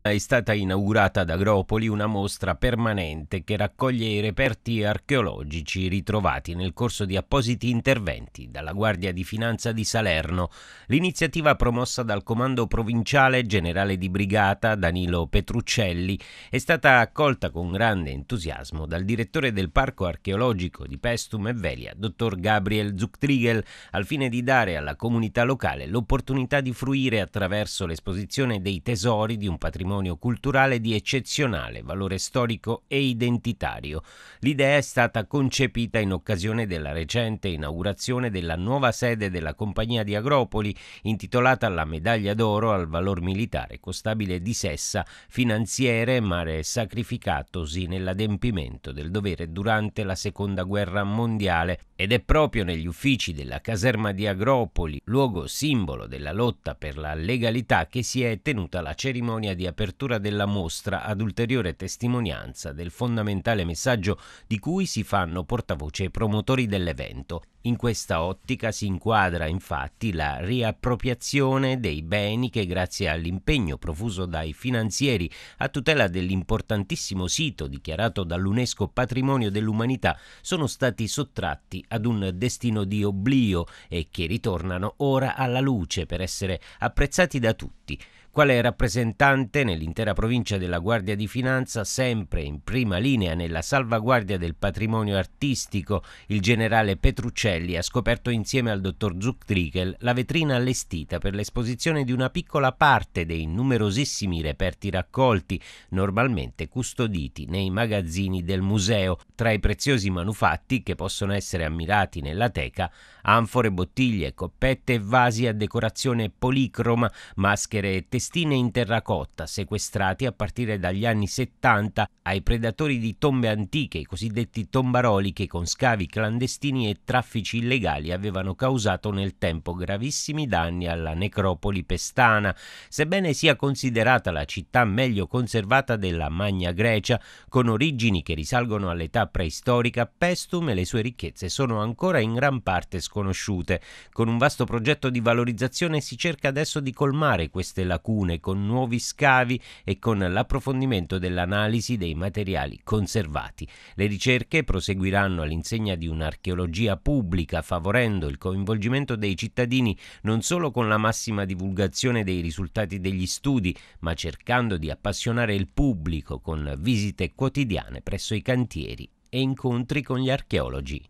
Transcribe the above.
è stata inaugurata ad Agropoli una mostra permanente che raccoglie i reperti archeologici ritrovati nel corso di appositi interventi dalla Guardia di Finanza di Salerno, l'iniziativa promossa dal Comando Provinciale Generale di Brigata Danilo Petruccelli è stata accolta con grande entusiasmo dal direttore del Parco Archeologico di Pestum e Velia, dottor Gabriel Zuchtriegel, al fine di dare alla comunità locale l'opportunità di fruire attraverso l'esposizione dei tesori di un patrimonio patrimonio culturale di eccezionale valore storico e identitario. L'idea è stata concepita in occasione della recente inaugurazione della nuova sede della Compagnia di Agropoli, intitolata la Medaglia d'Oro al valor militare costabile di Sessa, finanziere mare sacrificatosi nell'adempimento del dovere durante la Seconda Guerra Mondiale ed è proprio negli uffici della caserma di Agropoli, luogo simbolo della lotta per la legalità, che si è tenuta la cerimonia di apertura l'apertura della mostra ad ulteriore testimonianza del fondamentale messaggio di cui si fanno portavoce i promotori dell'evento. In questa ottica si inquadra infatti la riappropriazione dei beni che grazie all'impegno profuso dai finanzieri a tutela dell'importantissimo sito dichiarato dall'UNESCO Patrimonio dell'Umanità sono stati sottratti ad un destino di oblio e che ritornano ora alla luce per essere apprezzati da tutti quale rappresentante nell'intera provincia della Guardia di Finanza, sempre in prima linea nella salvaguardia del patrimonio artistico, il generale Petruccelli ha scoperto insieme al dottor Zucktrichel la vetrina allestita per l'esposizione di una piccola parte dei numerosissimi reperti raccolti, normalmente custoditi nei magazzini del museo. Tra i preziosi manufatti che possono essere ammirati nella teca, anfore, bottiglie, coppette e vasi a decorazione policroma, maschere e tessuti intestine in terracotta, sequestrati a partire dagli anni 70 ai predatori di tombe antiche, i cosiddetti tombaroli che con scavi clandestini e traffici illegali avevano causato nel tempo gravissimi danni alla necropoli pestana. Sebbene sia considerata la città meglio conservata della Magna Grecia, con origini che risalgono all'età preistorica, Pestum e le sue ricchezze sono ancora in gran parte sconosciute. Con un vasto progetto di valorizzazione si cerca adesso di colmare queste lacune lacune con nuovi scavi e con l'approfondimento dell'analisi dei materiali conservati. Le ricerche proseguiranno all'insegna di un'archeologia pubblica favorendo il coinvolgimento dei cittadini non solo con la massima divulgazione dei risultati degli studi, ma cercando di appassionare il pubblico con visite quotidiane presso i cantieri e incontri con gli archeologi.